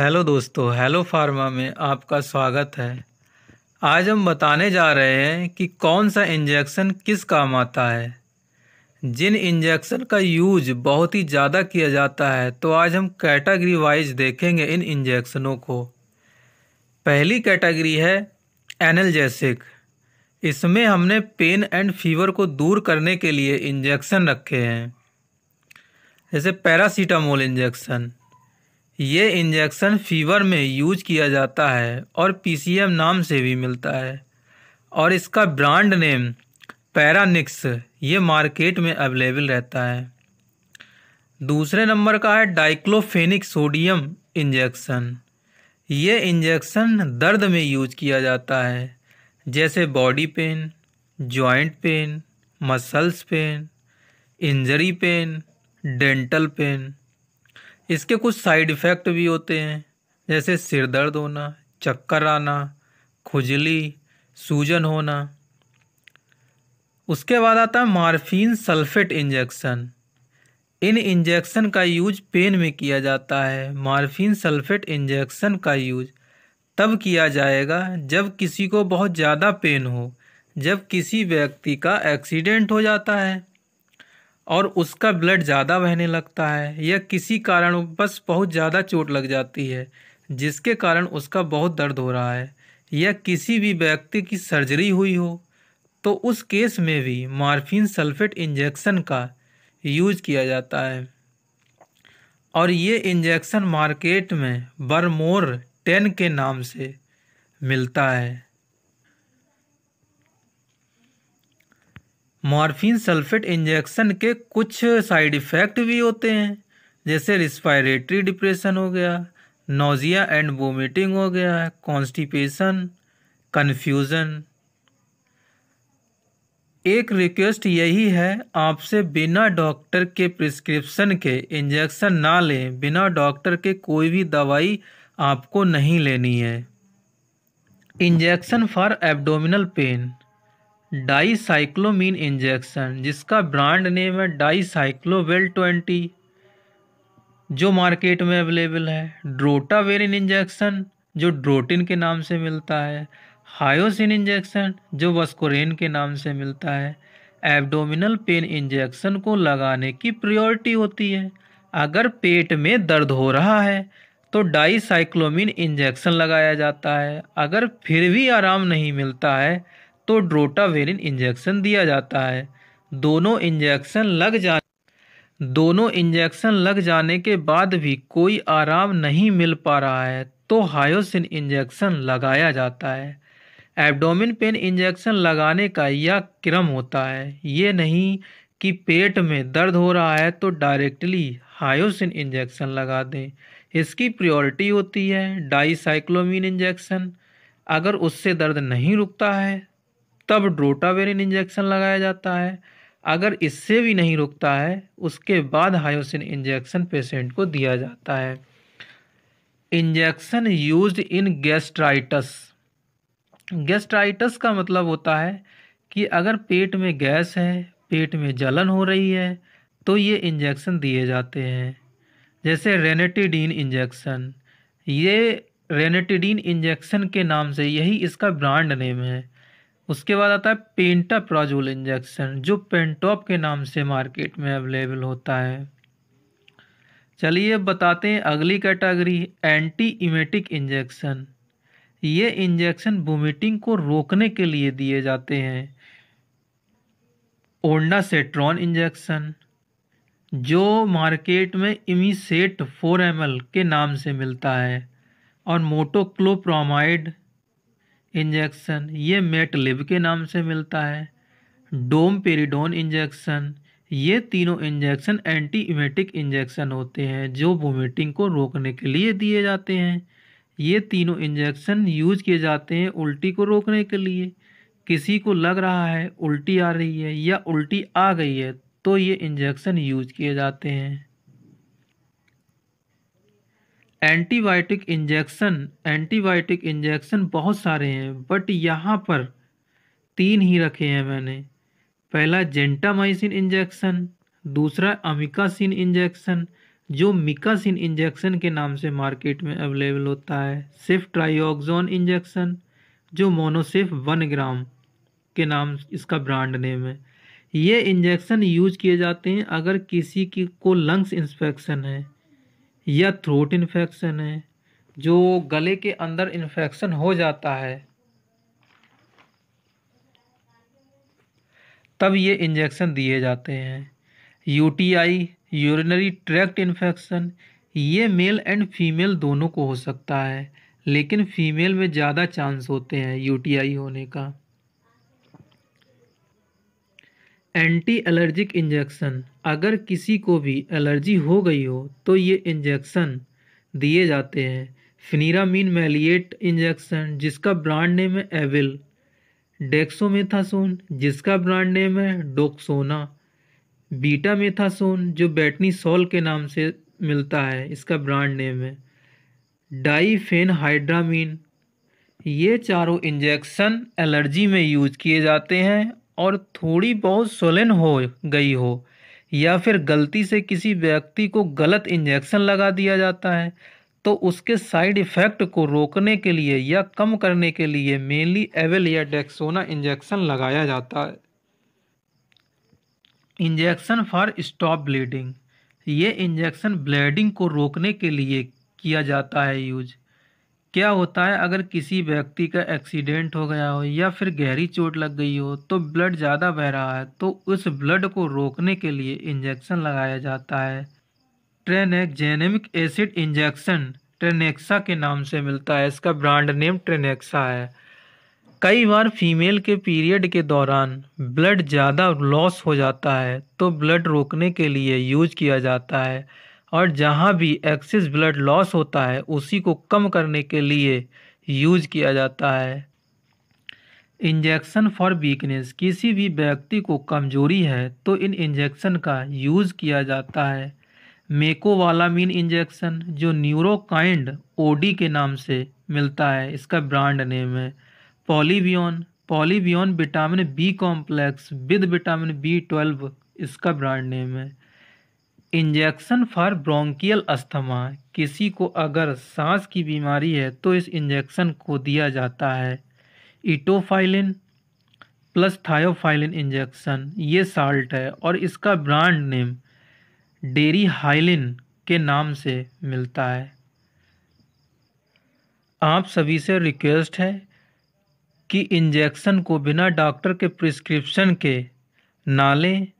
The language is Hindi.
हेलो दोस्तों हेलो फार्मा में आपका स्वागत है आज हम बताने जा रहे हैं कि कौन सा इंजेक्शन किस काम आता है जिन इंजेक्शन का यूज बहुत ही ज़्यादा किया जाता है तो आज हम कैटेगरी वाइज देखेंगे इन इंजेक्शनों को पहली कैटेगरी है एनलजेसिक इसमें हमने पेन एंड फीवर को दूर करने के लिए इंजेक्शन रखे हैं जैसे पैरासीटामोल इंजेक्शन ये इंजेक्शन फीवर में यूज किया जाता है और पीसीएम नाम से भी मिलता है और इसका ब्रांड नेम पैरानिक्स ये मार्केट में अवेलेबल रहता है दूसरे नंबर का है डाइक्लोफेनिक सोडियम इंजेक्शन ये इंजेक्शन दर्द में यूज किया जाता है जैसे body pain joint pain muscles pain injury pain dental pain इसके कुछ साइड इफ़ेक्ट भी होते हैं जैसे सिर दर्द होना चक्कर आना खुजली सूजन होना उसके बाद आता है मार्फीन सल्फेट इंजेक्शन इन इंजेक्शन का यूज पेन में किया जाता है मार्फीन सल्फेट इंजेक्शन का यूज तब किया जाएगा जब किसी को बहुत ज़्यादा पेन हो जब किसी व्यक्ति का एक्सीडेंट हो जाता है और उसका ब्लड ज़्यादा बहने लगता है या किसी कारण बस बहुत ज़्यादा चोट लग जाती है जिसके कारण उसका बहुत दर्द हो रहा है या किसी भी व्यक्ति की सर्जरी हुई हो तो उस केस में भी मार्फिन सल्फेट इंजेक्शन का यूज किया जाता है और ये इंजेक्शन मार्केट में बरमोर टेन के नाम से मिलता है मॉर्फिन सल्फेट इंजेक्शन के कुछ साइड इफ़ेक्ट भी होते हैं जैसे रिस्पायरेटरी डिप्रेशन हो गया नोज़िया एंड वोमिटिंग हो गया कॉन्स्टिपेशन कन्फ्यूज़न एक रिक्वेस्ट यही है आपसे बिना डॉक्टर के प्रिस्क्रिप्शन के इंजेक्शन ना लें बिना डॉक्टर के कोई भी दवाई आपको नहीं लेनी है injection for abdominal pain dicyclomine injection जिसका ब्रांड नेम है डाईसाइक्लोवेल ट्वेंटी जो मार्केट में अवेलेबल है ड्रोटावेरिन इंजेक्शन जो ड्रोटिन के नाम से मिलता है हायोसिन इंजेक्शन जो वस्कोरेन के नाम से मिलता है एब्डोमिनल पेन इंजेक्शन को लगाने की प्रायोरिटी होती है अगर पेट में दर्द हो रहा है तो डाईसाइक्लोमिन इंजेक्शन लगाया जाता है अगर फिर भी आराम नहीं मिलता है तो ड्रोटावेरिन इंजेक्शन दिया जाता है दोनों इंजेक्शन लग जा दोनों इंजेक्शन लग जाने के बाद भी कोई आराम नहीं मिल पा रहा है तो हायोसिन इंजेक्शन लगाया जाता है एब्डोमिन पेन इंजेक्शन लगाने का यह क्रम होता है ये नहीं कि पेट में दर्द हो रहा है तो डायरेक्टली हायोसिन इंजेक्शन लगा दें इसकी प्रायोरिटी होती है डाईसाइक्लोमिन इंजेक्शन अगर उससे दर्द नहीं रुकता है तब ड्रोटावेरिन इंजेक्शन लगाया जाता है अगर इससे भी नहीं रुकता है उसके बाद हायोसिन इंजेक्शन पेशेंट को दिया जाता है इंजेक्शन यूज इन गैस्ट्राइटस गैस्ट्राइटस का मतलब होता है कि अगर पेट में गैस है पेट में जलन हो रही है तो ये इंजेक्शन दिए जाते हैं जैसे रेनेटिडीन इंजेक्शन ये रेनेटिडीन इंजेक्शन के नाम से यही इसका ब्रांड नेम है उसके बाद आता है पेंटाप्राजोल इंजेक्शन जो पेंटॉप के नाम से मार्केट में अवेलेबल होता है चलिए बताते हैं अगली कैटेगरी एंटी इमेटिक इंजेक्शन ये इंजेक्शन वोमिटिंग को रोकने के लिए दिए जाते हैं ओंडासेट्रॉन इंजेक्शन जो मार्केट में इमीसेट फोर एम के नाम से मिलता है और मोटोक्लोप्रोमाइड इंजेक्शन ये मेटलिब के नाम से मिलता है डोमपेरिडोन इंजेक्शन ये तीनों इंजेक्शन एंटी इमेटिक इंजेक्शन होते हैं जो वोमिटिंग को रोकने के लिए दिए जाते हैं ये तीनों इंजेक्शन यूज किए जाते हैं उल्टी को रोकने के लिए किसी को लग रहा है उल्टी आ रही है या उल्टी आ गई है तो ये इंजेक्शन यूज किए जाते हैं एंटीबायोटिक इंजेक्शन एंटीबायोटिक इंजेक्शन बहुत सारे हैं बट यहाँ पर तीन ही रखे हैं मैंने पहला जेंटामाइसिन इंजेक्शन दूसरा अमिकासिन इंजेक्शन जो मिकासिन इंजेक्शन के नाम से मार्केट में अवेलेबल होता है सिर्फ ट्राइऑक्जोन इंजेक्शन जो मोनोसिफ वन ग्राम के नाम इसका ब्रांड नेम है ये इंजेक्शन यूज किए जाते हैं अगर किसी की को लंग्स इंस्पेक्शन है या थ्रोट इन्फेक्शन है जो गले के अंदर इन्फेक्शन हो जाता है तब ये इंजेक्शन दिए जाते हैं यूटीआई यूरिनरी ट्रैक्ट इन्फेक्शन ये मेल एंड फीमेल दोनों को हो सकता है लेकिन फीमेल में ज़्यादा चांस होते हैं यूटीआई होने का एंटी एलर्जिक इंजेक्शन अगर किसी को भी एलर्जी हो गई हो तो ये इंजेक्शन दिए जाते हैं फिनीरामीन मेलिएट इंजेक्शन जिसका ब्रांड नेम है एविल डेक्सोमेथासोन जिसका ब्रांड नेम है डोक्सोना बीटा मेथासोन जो बैटनी सॉल के नाम से मिलता है इसका ब्रांड नेम है डाईफेनहाइड्रामीन ये चारों इंजेक्शन एलर्जी में यूज किए जाते हैं और थोड़ी बहुत सोलन हो गई हो या फिर गलती से किसी व्यक्ति को गलत इंजेक्शन लगा दिया जाता है तो उसके साइड इफ़ेक्ट को रोकने के लिए या कम करने के लिए मेनली एवेल या डेक्सोना इंजेक्शन लगाया जाता है इंजेक्शन फॉर स्टॉप ब्लीडिंग ये इंजेक्शन ब्लीडिंग को रोकने के लिए किया जाता है यूज क्या होता है अगर किसी व्यक्ति का एक्सीडेंट हो गया हो या फिर गहरी चोट लग गई हो तो ब्लड ज़्यादा बह रहा है तो उस ब्लड को रोकने के लिए इंजेक्शन लगाया जाता है ट्रेनेक्जेनेमिक एसिड इंजेक्शन ट्रेनेक्सा के नाम से मिलता है इसका ब्रांड नेम ट्रेनेक्सा है कई बार फीमेल के पीरियड के दौरान ब्लड ज़्यादा लॉस हो जाता है तो ब्लड रोकने के लिए यूज किया जाता है और जहाँ भी एक्सेस ब्लड लॉस होता है उसी को कम करने के लिए यूज किया जाता है इंजेक्शन फॉर वीकनेस किसी भी व्यक्ति को कमजोरी है तो इन इंजेक्शन का यूज़ किया जाता है मेकोवालामिन इंजेक्शन जो न्यूरोकाइंड ओडी के नाम से मिलता है इसका ब्रांड नेम है Polybion Polybion vitamin B complex with vitamin B twelve इसका ब्रांड नेम है इंजेक्शन फॉर ब्रोंकियल अस्थमा किसी को अगर सांस की बीमारी है तो इस इंजेक्शन को दिया जाता है इटोफाइलिन प्लस थायोफाइलिन इंजेक्शन ये साल्ट है और इसका ब्रांड नेम डेरी हाइलिन के नाम से मिलता है आप सभी से रिक्वेस्ट है कि इंजेक्शन को बिना डॉक्टर के प्रिस्क्रिप्शन के ना लें